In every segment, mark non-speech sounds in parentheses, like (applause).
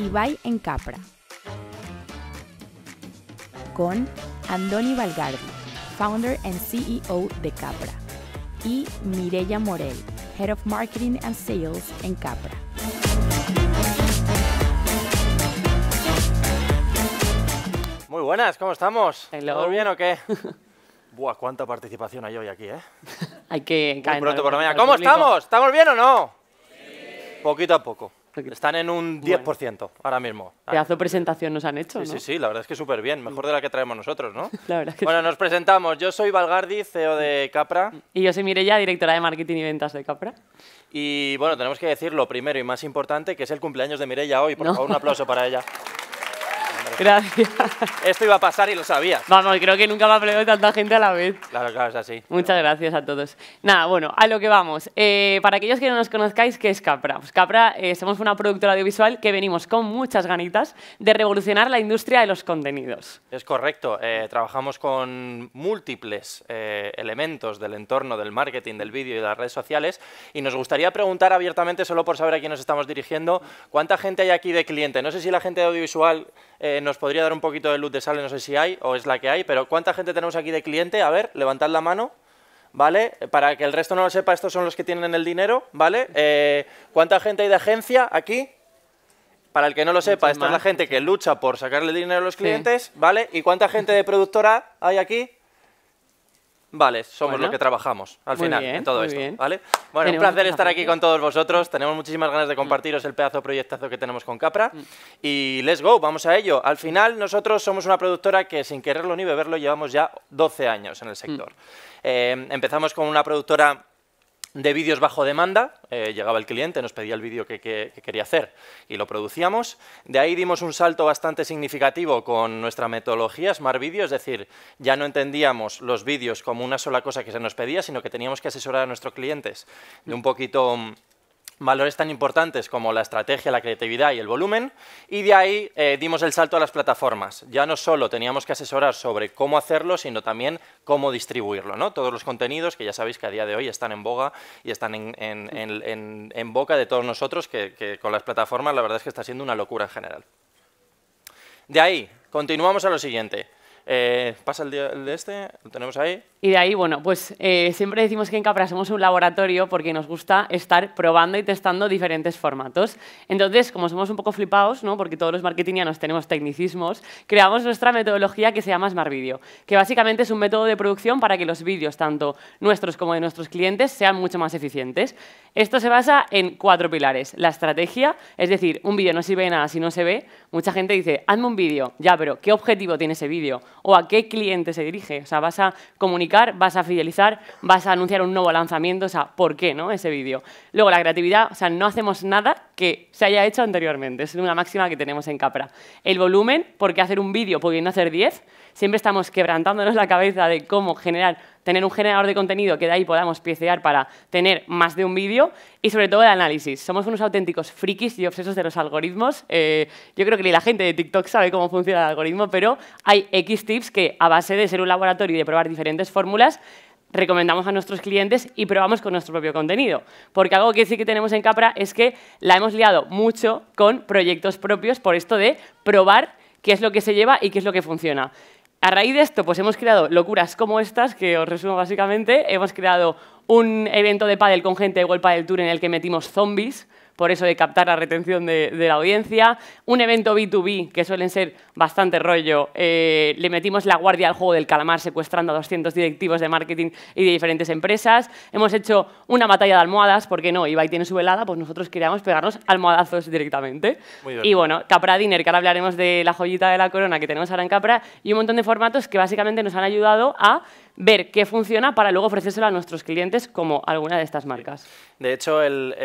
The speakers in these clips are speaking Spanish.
Ibai en Capra. Con Andoni Valgardi, founder and CEO de Capra. Y Mireya Morel, Head of Marketing and Sales en Capra. Muy buenas, ¿cómo estamos? ¿Todo bien o qué? (laughs) Buah, cuánta participación hay hoy aquí, ¿eh? hay que... Muy ¿Cómo estamos? ¿Estamos bien o no? Poquito a poco. Están en un 10% ahora mismo. Pedazo presentación nos han hecho. Sí, ¿no? sí, sí, la verdad es que súper bien, mejor de la que traemos nosotros, ¿no? (laughs) que bueno, nos presentamos. Yo soy Valgardi, CEO de mm. Capra. Y yo soy Mirella, directora de marketing y ventas de Capra. Y bueno, tenemos que decir lo primero y más importante, que es el cumpleaños de Mirella hoy. Por favor, un aplauso para ella. (laughs) Gracias. Esto iba a pasar y lo sabía. Vamos, creo que nunca me ha haber tanta gente a la vez. Claro, claro, es así. Muchas gracias a todos. Nada, bueno, a lo que vamos. Eh, para aquellos que no nos conozcáis, ¿qué es Capra? Pues Capra eh, somos una productora audiovisual que venimos con muchas ganitas de revolucionar la industria de los contenidos. Es correcto. Eh, trabajamos con múltiples elementos del entorno del marketing, del vídeo y de las redes sociales y nos gustaría preguntar abiertamente, solo por saber a quién nos estamos dirigiendo, ¿cuánta gente hay aquí de cliente? No sé si la gente de audiovisual eh, nos podría dar un poquito de luz de sale, no sé si hay o es la que hay, pero ¿cuánta gente tenemos aquí de cliente? A ver, levantad la mano. ¿Vale? Para que el resto no lo sepa, estos son los que tienen el dinero, ¿vale? Eh, ¿Cuánta gente hay de agencia aquí? Para el que no lo sepa, esta es la gente que lucha por sacarle dinero a los clientes, ¿vale? ¿Y cuánta gente de productora hay aquí? Vale, somos lo que trabajamos al final en todo esto. ¿vale? Bueno, un placer estar aquí con todos vosotros. Tenemos muchísimas ganas de compartiros el pedazo proyectazo que tenemos con Capra. Mm. Y let's go, vamos a ello. Al final, nosotros somos una productora que sin quererlo ni beberlo llevamos ya 12 años en el sector. Mm. Eh, empezamos con una productora de vídeos bajo demanda, eh, llegaba el cliente, nos pedía el vídeo que, que, quería hacer y lo producíamos. De ahí dimos un salto bastante significativo con nuestra metodología Smart Video, es decir, ya no entendíamos los vídeos como una sola cosa que se nos pedía, sino que teníamos que asesorar a nuestros clientes de un poquito mm, valores tan importantes como la estrategia, la creatividad y el volumen, y de ahí eh, dimos el salto a las plataformas. Ya no solo teníamos que asesorar sobre cómo hacerlo, sino también cómo distribuirlo. ¿no? Todos los contenidos que ya sabéis que a día de hoy están en boga y están en, boca de todos nosotros, que, con las plataformas la verdad es que está siendo una locura en general. De ahí, continuamos a lo siguiente. Eh, pasa el el de este, lo tenemos ahí. Y de ahí, bueno, pues eh, siempre decimos que en Capra somos un laboratorio porque nos gusta estar probando y testando diferentes formatos. Entonces, como somos un poco flipados, ¿no? porque todos los marketingianos tenemos tecnicismos, creamos nuestra metodología que se llama Smart Video, que básicamente es un método de producción para que los vídeos, tanto nuestros como de nuestros clientes, sean mucho más eficientes. Esto se basa en cuatro pilares. La estrategia, es decir, un vídeo no sirve de nada si no se ve. Mucha gente dice, hazme un vídeo, ya, pero ¿qué objetivo tiene ese vídeo? ¿O a qué cliente se dirige? O sea, vas a comunicar vas a fidelizar, vas a anunciar un nuevo lanzamiento, o sea, ¿por qué, no? Ese vídeo. Luego, la creatividad, o sea, no hacemos nada que se haya hecho anteriormente, es una máxima que tenemos en Capra. El volumen, ¿por qué hacer un vídeo? pudiendo hacer 10? Siempre estamos quebrantándonos la cabeza de cómo generar tener un generador de contenido que de ahí podamos piecear para tener más de un vídeo y sobre todo el análisis. Somos unos auténticos frikis y obsesos de los algoritmos. Eh, yo creo que ni la gente de TikTok sabe cómo funciona el algoritmo, pero hay X tips que a base de ser un laboratorio y de probar diferentes fórmulas, recomendamos a nuestros clientes y probamos con nuestro propio contenido. Porque algo que sí que tenemos en Capra es que la hemos liado mucho con proyectos propios por esto de probar qué es lo que se lleva y qué es lo que funciona. A raíz de esto, pues hemos creado locuras como estas, que os resumo básicamente. Hemos creado un evento de paddle con gente de World Tour en el que metimos zombies, por eso de captar la retención de, la audiencia. Un evento B2B, que suelen ser bastante rollo. Eh, le metimos la guardia al juego del calamar secuestrando a 200 directivos de marketing y de diferentes empresas. Hemos hecho una batalla de almohadas, porque no, Ibai tiene su velada, pues nosotros queríamos pegarnos almohadazos directamente. Y bueno, Capra Dinner, que ahora hablaremos de la joyita de la corona que tenemos ahora en Capra, y un montón de formatos que básicamente nos han ayudado a ver qué funciona para luego ofrecérselo a nuestros clientes como alguna de estas marcas. De hecho, el,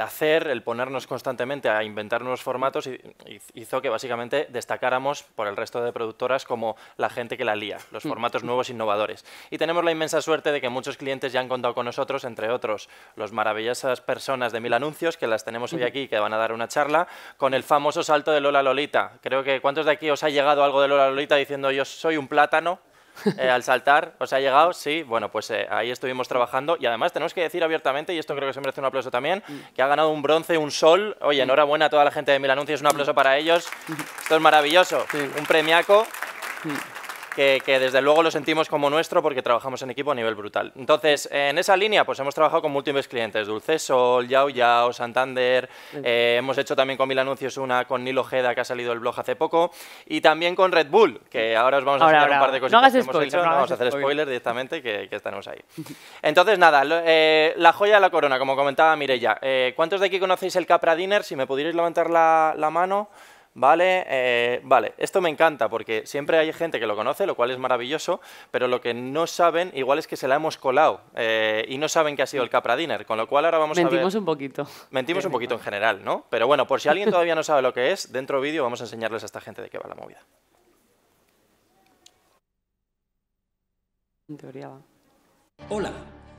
hacer, el ponernos constantemente a inventar nuevos formatos hizo que básicamente destacáramos por el resto de productoras como la gente que la lía, los mm. formatos nuevos innovadores. Y tenemos la inmensa suerte de que muchos clientes ya han contado con nosotros, entre otros, los maravillosas personas de Mil Anuncios, que las tenemos hoy aquí, que van a dar una charla, con el famoso salto de Lola Lolita. Creo que ¿cuántos de aquí os ha llegado algo de Lola Lolita diciendo yo soy un plátano? (laughs) Eh, al saltar. ¿Os ha llegado? Sí. Bueno, pues eh, ahí estuvimos trabajando y además tenemos que decir abiertamente, y esto creo que se merece un aplauso también, mm. que ha ganado un bronce, un sol. Oye, mm. enhorabuena a toda la gente de Mil Anuncios, un aplauso mm. para ellos. Esto es maravilloso. Un premiaco que, desde luego lo sentimos como nuestro porque trabajamos en equipo a nivel brutal. Entonces, en esa línea, pues hemos trabajado con múltiples clientes, Dulcesol, Yao Yao, Santander, eh, hemos hecho también con Mil Anuncios una con Nilo Ojeda, que ha salido el blog hace poco, y también con Red Bull, que ahora os vamos a hablar un par de cosas. no que spoiler, no, vamos a hacer spoiler, directamente, que, que, estaremos ahí. Entonces, nada, eh, la joya de la corona, como comentaba Mireya, eh, ¿cuántos de aquí conocéis el Capra Dinner? Si me pudierais levantar la, la mano... ¿vale? Eh, vale, esto me encanta porque siempre hay gente que lo conoce, lo cual es maravilloso, pero lo que no saben igual es que se la hemos colado eh, y no saben que ha sido el Capra Dinner, con lo cual ahora vamos a ver... Mentimos un poquito. Mentimos un poquito en general, ¿no? Pero bueno, por si alguien todavía no sabe lo que es, dentro vídeo vamos a enseñarles a esta gente de qué va la movida. En teoría va. Hola,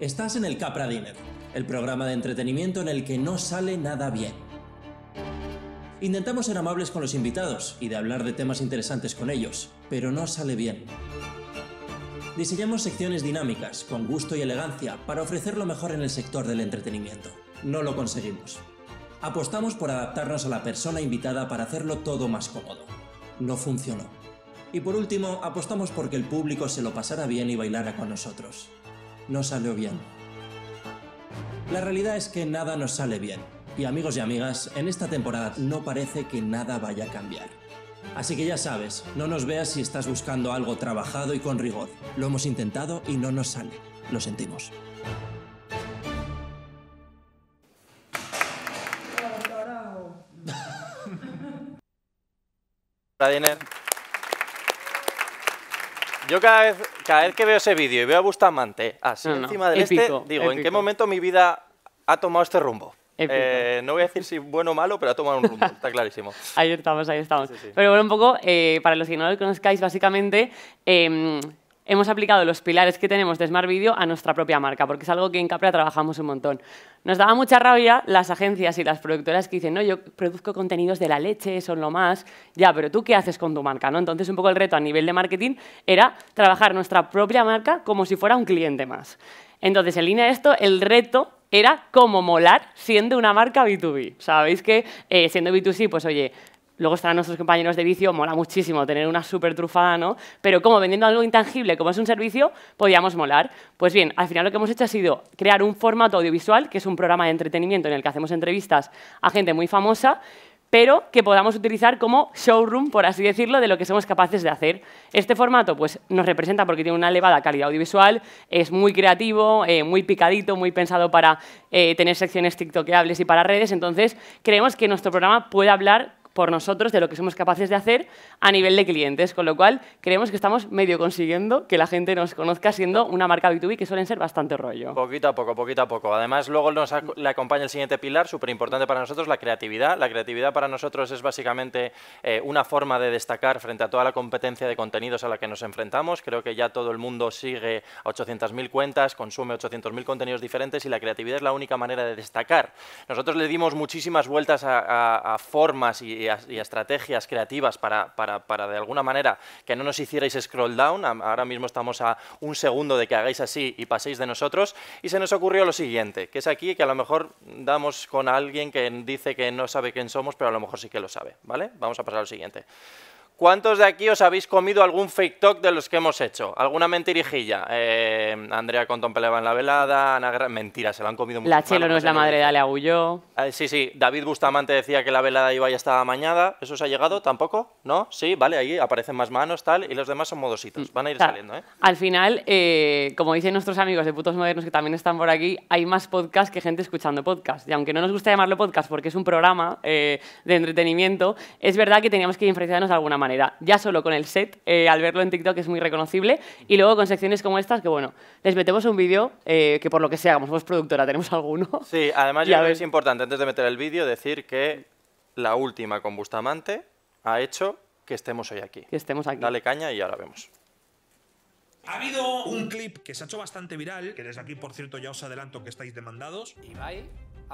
estás en el Capra Dinner, el programa de entretenimiento en el que no sale nada bien. Intentamos ser amables con los invitados y de hablar de temas interesantes con ellos, pero no sale bien. Diseñamos secciones dinámicas, con gusto y elegancia, para ofrecer lo mejor en el sector del entretenimiento. No lo conseguimos. Apostamos por adaptarnos a la persona invitada para hacerlo todo más cómodo. No funcionó. Y por último, apostamos por que el público se lo pasara bien y bailara con nosotros. No salió bien. La realidad es que nada nos sale bien, y amigos y amigas, en esta temporada no parece que nada vaya a cambiar. Así que ya sabes, no nos veas si estás buscando algo trabajado y con rigor. Lo hemos intentado y no nos sale. Lo sentimos. Yo cada vez, cada vez que veo ese vídeo y veo a Bustamante así encima del épico, este, digo, ¿en qué momento mi vida ha tomado este rumbo? Eh, no voy a decir si bueno o malo, pero ha tomado un rumbo, está clarísimo. (laughs) ahí estamos, ahí estamos. Pero bueno, un poco, eh, para los que no lo conozcáis, básicamente... Em, hemos aplicado los pilares que tenemos de Smart Video a nuestra propia marca, porque es algo que en Capra trabajamos un montón. Nos daba mucha rabia las agencias y las productoras que dicen, no, yo produzco contenidos de la leche, son lo más, ya, pero tú qué haces con tu marca, ¿no? Entonces un poco el reto a nivel de marketing era trabajar nuestra propia marca como si fuera un cliente más. Entonces, en línea de esto, el reto era como molar siendo una marca B2B. Sabéis que eh, siendo B2C, pues oye, Luego estarán nuestros compañeros de vicio, mola muchísimo tener una súper trufada, ¿no? Pero como vendiendo algo intangible, como es un servicio, podíamos molar. Pues bien, al final lo que hemos hecho ha sido crear un formato audiovisual, que es un programa de entretenimiento en el que hacemos entrevistas a gente muy famosa, pero que podamos utilizar como showroom, por así decirlo, de lo que somos capaces de hacer. Este formato pues, nos representa porque tiene una elevada calidad audiovisual, es muy creativo, eh, muy picadito, muy pensado para eh, tener secciones tiktokeables y para redes, entonces creemos que nuestro programa puede hablar por nosotros de lo que somos capaces de hacer a nivel de clientes, con lo cual creemos que estamos medio consiguiendo que la gente nos conozca siendo una marca B2B que suelen ser bastante rollo. Poquito a poco, poquito a poco. Además, luego nos le acompaña el siguiente pilar, súper importante para nosotros, la creatividad. La creatividad para nosotros es básicamente eh, una forma de destacar frente a toda la competencia de contenidos a la que nos enfrentamos. Creo que ya todo el mundo sigue 800.000 cuentas, consume 800.000 contenidos diferentes y la creatividad es la única manera de destacar. Nosotros le dimos muchísimas vueltas a formas y y estrategias creativas para, de alguna manera que no nos hicierais scroll down, ahora mismo estamos a un segundo de que hagáis así y paséis de nosotros, y se nos ocurrió lo siguiente, que es aquí que a lo mejor damos con alguien que dice que no sabe quién somos, pero a lo mejor sí que lo sabe, ¿vale? Vamos a pasar a lo siguiente. ¿Cuántos de aquí os habéis comido algún fake talk de los que hemos hecho? ¿Alguna mentirijilla? Eh, Andrea Contompeleva en la velada, Ana Mentira, se la han comido muchos. La Chelo no es ¿eh? la madre de Ale Agulló. Ah, sí, sí, David Bustamante decía que la velada iba y estaba mañana. ¿Eso os ha llegado? ¿Tampoco? ¿No? Sí, vale, ahí aparecen más manos, tal, y los demás son modositos. Van a ir saliendo, ¿eh? Al final, eh, como dicen nuestros amigos de Putos Modernos que también están por aquí, hay más podcast que gente escuchando podcast. Y aunque no nos gusta llamarlo podcast porque es un programa eh, de entretenimiento, es verdad que teníamos que diferenciarnos de alguna manera manera. Ya solo con el set, eh, al verlo en TikTok es muy reconocible. Y luego con secciones como estas, que bueno, les metemos un vídeo eh, que por lo que sea, como somos productora, tenemos alguno. Sí, además (laughs) yo creo es importante, antes de meter el vídeo, decir que la última con Bustamante ha hecho que estemos hoy aquí. Que estemos aquí. Dale caña y ahora vemos. Ha habido un clip que se ha hecho bastante viral, que desde aquí, por cierto, ya os adelanto que estáis demandados. Y bye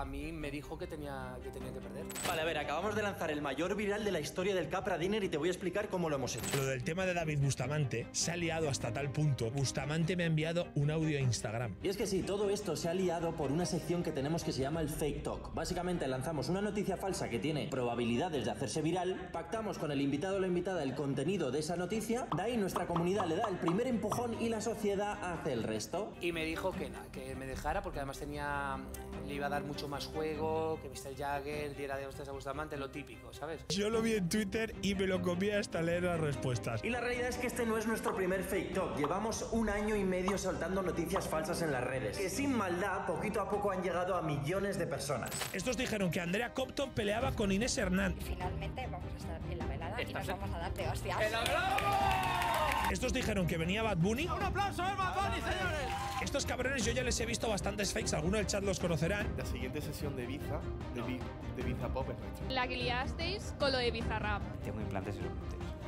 a mí me dijo que tenía, que perder. Vale, a ver, acabamos de lanzar el mayor viral de la historia del Capra Dinner y te voy a explicar cómo lo hemos hecho. Lo del tema de David Bustamante se ha liado hasta tal punto. Bustamante me ha enviado un audio a Instagram. Y es que sí, todo esto se ha liado por una sección que tenemos que se llama el Fake Talk. Básicamente lanzamos una noticia falsa que tiene probabilidades de hacerse viral, pactamos con el invitado o la invitada el contenido de esa noticia, de ahí nuestra comunidad le da el primer empujón y la sociedad hace el resto. Y me dijo que, nada, que me dejara porque además tenía le iba a dar mucho más juego, que Mr. Jagger diera de hostias a Bustamante, lo típico, ¿sabes? Yo lo vi en Twitter y me lo comí hasta leer las respuestas. Y la realidad es que este no es nuestro primer fake talk. Llevamos un año y medio soltando noticias falsas en las redes, que sin maldad, poquito a poco han llegado a millones de personas. Estos dijeron que Andrea Compton peleaba con Inés Hernán. finalmente vamos a estar en la velada y nos vamos a dar de hostias. ¡El Estos dijeron que venía Bad Bunny. ¡Un aplauso a Bad Bunny, señores! Estos cabrones yo ya les he visto bastantes fakes, algunos del chat los conocerán. La siguiente sesión de Ibiza, de, no. Pop es La que liasteis con lo de Rap Tengo implantes y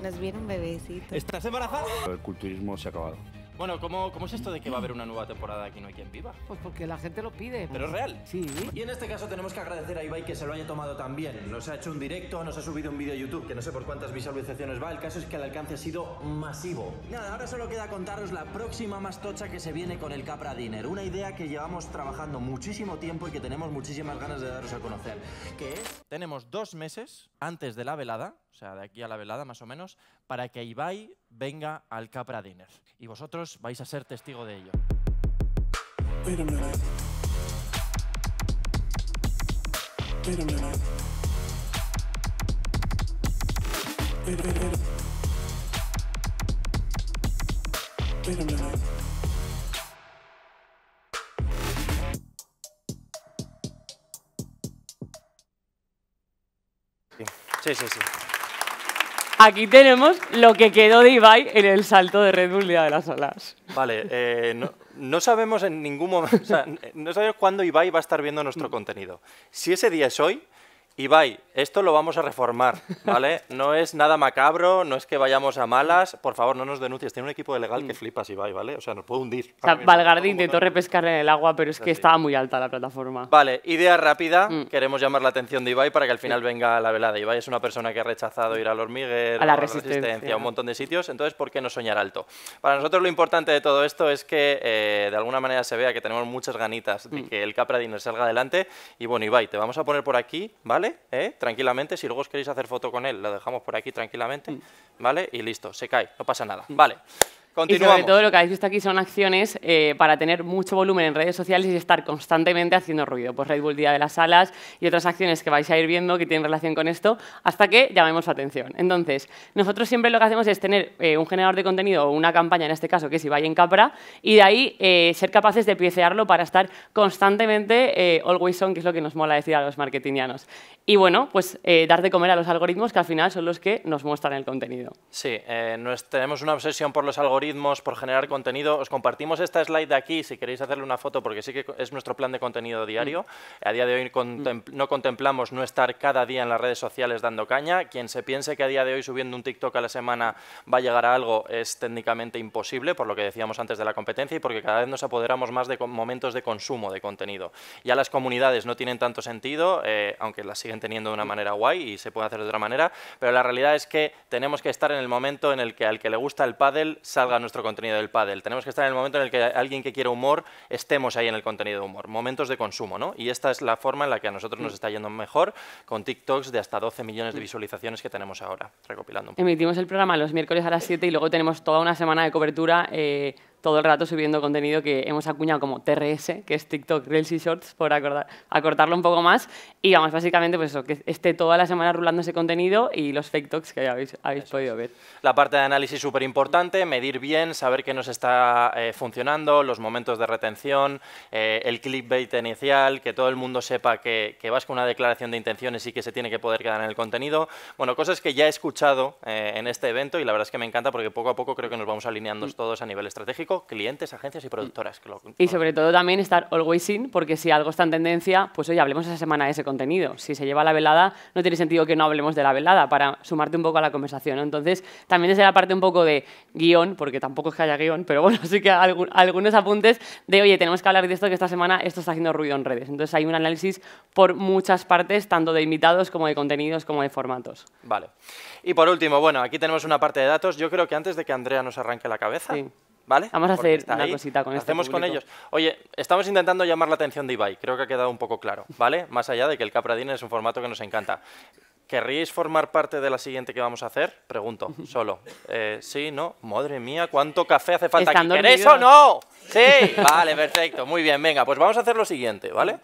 los Nos un bebecito ¿Estás embarazada? El culturismo se ha acabado. Bueno, ¿cómo, es esto de que va a haber una nueva temporada Aquí no hay quien viva? Pues porque la gente lo pide. ¿Pero es real? Sí. Y en este caso tenemos que agradecer a Ibai que se lo haya tomado tan bien. Nos ha hecho un directo, nos ha subido un vídeo a YouTube, que no sé por cuántas visualizaciones va. El caso es que el alcance ha sido masivo. Nada, ahora solo queda contaros la próxima mastocha que se viene con el Capra Dinner. Una idea que llevamos trabajando muchísimo tiempo y que tenemos muchísimas ganas de daros a conocer. Que es... Tenemos dos meses antes de la velada, o sea, de aquí a la velada más o menos, para que Ibai venga al Capra Dinner. Y vosotros vais a ser testigo de ello. Sí, sí, sí. Aquí tenemos lo que quedó de Ibai en el salto de Red Bull Día de las Olas. Vale, eh, no, sabemos en ningún momento, no sabemos cuándo Ibai va a estar viendo nuestro contenido. Si ese día es hoy, Ibai, esto lo vamos a reformar, ¿vale? (laughs) No es nada macabro, no es que vayamos a malas. Por favor, no nos denuncies. Tiene un equipo de legal que mm. flipas, Ibai, ¿vale? O sea, nos puede hundir. O sea, intentó repescarle en el agua, pero es que estaba muy alta la plataforma. Vale, idea rápida. Mm. Queremos llamar la atención de Ibai para que al final venga la velada. Ibai es una persona que ha rechazado ir al hormiguero, a la resistencia. a un montón de sitios. Entonces, ¿por qué no soñar alto? Para nosotros lo importante de todo esto es que eh, de alguna manera se vea que tenemos muchas ganitas de mm. que el Capradiner salga adelante. Y bueno, Ibai, te vamos a poner por aquí, ¿vale? ¿vale? ¿Eh? Tranquilamente, si luego os queréis hacer foto con él, lo dejamos por aquí tranquilamente, mm. ¿vale? Y listo, se cae, no pasa nada, ¿vale? Y sobre todo lo que habéis visto aquí son acciones eh, para tener mucho volumen en redes sociales y estar constantemente haciendo ruido. Pues Red Bull Día de las Salas y otras acciones que vais a ir viendo que tienen relación con esto hasta que llamemos atención. Entonces, nosotros siempre lo que hacemos es tener eh, un generador de contenido o una campaña, en este caso, que es Ibai en Capra, y de ahí eh, ser capaces de piecearlo para estar constantemente always on, que es lo que nos mola decir a los marketingianos. Y bueno, pues dar de comer a los algoritmos que al final son los que nos muestran el contenido. Sí, tenemos una obsesión por los algoritmos por generar contenido. Os compartimos esta slide de aquí si queréis hacerle una foto, porque sí que es nuestro plan de contenido mm. diario. A día de hoy mm. no contemplamos no estar cada día en las redes sociales dando caña. Quien se piense que a día de hoy subiendo un TikTok a la semana va a llegar a algo es técnicamente imposible, por lo que decíamos antes de la competencia y porque cada vez nos apoderamos más de momentos de consumo de contenido. Ya las comunidades no tienen tanto sentido, eh, aunque las siguen teniendo de una mm. manera guay y se puede hacer de otra manera, pero la realidad es que tenemos que estar en el momento en el que al que le gusta el pádel salga nuestro contenido del pádel. Tenemos que estar en el momento en el que alguien que quiere humor estemos ahí en el contenido de humor. Momentos de consumo, ¿no? Y esta es la forma en la que a nosotros nos mm. está yendo mejor con TikToks de hasta 12 millones de mm. visualizaciones que tenemos ahora, recopilando. Emitimos el programa los miércoles a las 7 y luego tenemos toda una semana de cobertura. Eh, todo el rato subiendo contenido que hemos acuñado como TRS, que es TikTok, Reels y Shorts, por acordar, acortarlo un poco más. Y vamos, básicamente, pues eso, que esté toda la semana rulando ese contenido y los fake talks que habéis, habéis podido ver. La parte de análisis súper importante, medir bien, saber qué nos está eh, funcionando, los momentos de retención, eh, el clickbait inicial, que todo el mundo sepa que, que, vas con una declaración de intenciones y que se tiene que poder quedar en el contenido. Bueno, cosas que ya he escuchado eh, en este evento y la verdad es que me encanta porque poco a poco creo que nos vamos alineando mm. todos a nivel estratégico clientes, agencias y productoras. y sobre todo también estar always in, porque si algo está en tendencia, pues oye, hablemos esa semana de ese contenido. Si se lleva la velada, no tiene sentido que no hablemos de la velada, para sumarte un poco a la conversación. Entonces, también es la parte un poco de guión, porque tampoco es que haya guión, pero bueno, (laughs) sí que algunos apuntes de, oye, tenemos que hablar de esto, que esta semana esto está haciendo ruido en redes. Entonces, hay un análisis por muchas partes, tanto de invitados como de contenidos, como de formatos. Vale. Y por último, bueno, aquí tenemos una parte de datos. Yo creo que antes de que Andrea nos arranque la cabeza, ¿Vale? Vamos a hacer una cosita con esto. Hacemos con ellos. Oye, estamos intentando llamar la atención de Ibai, creo que ha quedado un poco claro, ¿vale? (laughs) Más allá de que el Capradine es un formato que nos encanta. ¿Querríais formar parte de la siguiente que vamos a hacer? Pregunto, (laughs) solo. Eh, sí, no. Madre mía, ¿cuánto café hace falta aquí? ¿Queréis o no? Sí. (laughs) Vale, perfecto. Muy bien, venga, pues vamos a hacer lo siguiente, ¿vale?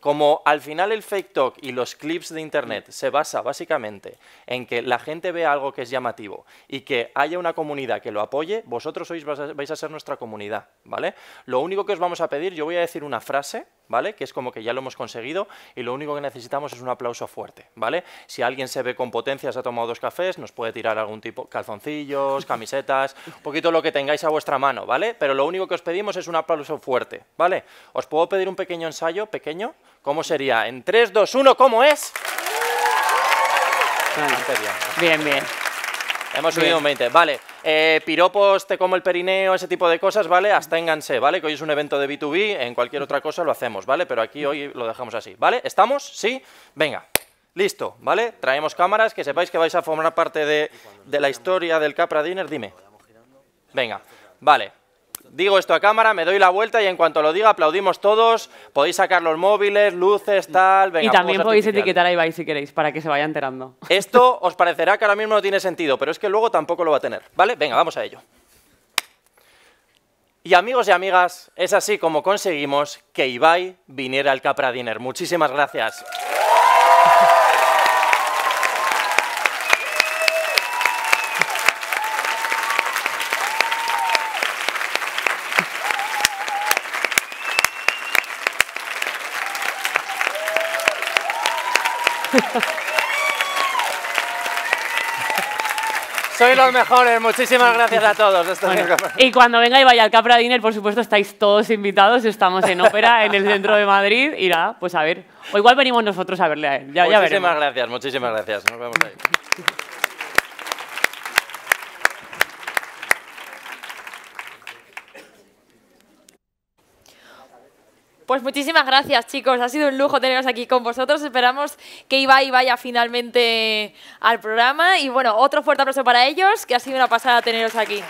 Como al final el fake talk y los clips de Internet se basa básicamente en que la gente vea algo que es llamativo y que haya una comunidad que lo apoye, vosotros sois, vais a ser nuestra comunidad, ¿vale? Lo único que os vamos a pedir, yo voy a decir una frase ¿vale? Que es como que ya lo hemos conseguido y lo único que necesitamos es un aplauso fuerte, ¿vale? Si alguien se ve con potencia, se ha tomado dos cafés, nos puede tirar algún tipo, calzoncillos, camisetas, (laughs) un poquito lo que tengáis a vuestra mano, ¿vale? Pero lo único que os pedimos es un aplauso fuerte, ¿vale? Os puedo pedir un pequeño ensayo, pequeño, ¿cómo sería? En 3, 2, 1, ¿cómo es? Bien, bien. Hemos subido un 20, vale. Eh, piropos, te como el perineo, ese tipo de cosas, ¿vale? Asténganse, ¿vale? Que hoy es un evento de B2B, en cualquier otra cosa lo hacemos, ¿vale? Pero aquí hoy lo dejamos así, ¿vale? ¿Estamos? ¿Sí? Venga. Listo, ¿vale? Traemos cámaras, que sepáis que vais a formar parte de, de la historia del Capra Dinner, dime. Venga, vale digo esto a cámara, me doy la vuelta y en cuanto lo diga aplaudimos todos, podéis sacar los móviles, luces, tal, Y también podéis etiquetar a Ibai si queréis, para que se vaya enterando. Esto (laughs) os parecerá que ahora mismo no tiene sentido, pero es que luego tampoco lo va a tener, ¿vale? Venga, vamos a ello. Y amigos y amigas, es así como conseguimos que Ibai viniera al Capra Dinner. Muchísimas gracias. soy los mejores, muchísimas gracias a todos. y cuando venga y vaya al Capra Diner, por supuesto, estáis todos invitados. Estamos en Ópera, en el centro de Madrid. Y nada, pues a ver. O igual venimos nosotros a verle a él. Ya, muchísimas gracias, muchísimas gracias. Nos vemos ahí. Pues muchísimas gracias, chicos. Ha sido un lujo teneros aquí con vosotros. Esperamos que y vaya finalmente al programa. Y bueno, otro fuerte aplauso para ellos, que ha sido una pasada teneros aquí.